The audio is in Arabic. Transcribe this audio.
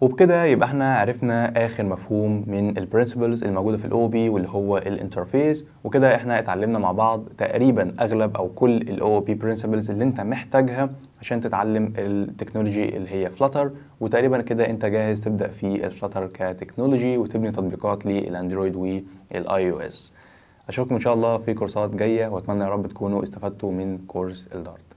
وبكده يبقى احنا عرفنا اخر مفهوم من البرنسبلز الموجوده في الاو بي واللي هو الانترفيس وكده احنا اتعلمنا مع بعض تقريبا اغلب او كل الاو بي برنسبلز اللي انت محتاجها عشان تتعلم التكنولوجي اللي هي فلاتر وتقريبا كده انت جاهز تبدا في الفلاتر كتكنولوجي وتبني تطبيقات للاندرويد والاي او اس اشوفكم ان شاء الله في كورسات جايه واتمنى يا رب تكونوا استفدتوا من كورس الدارت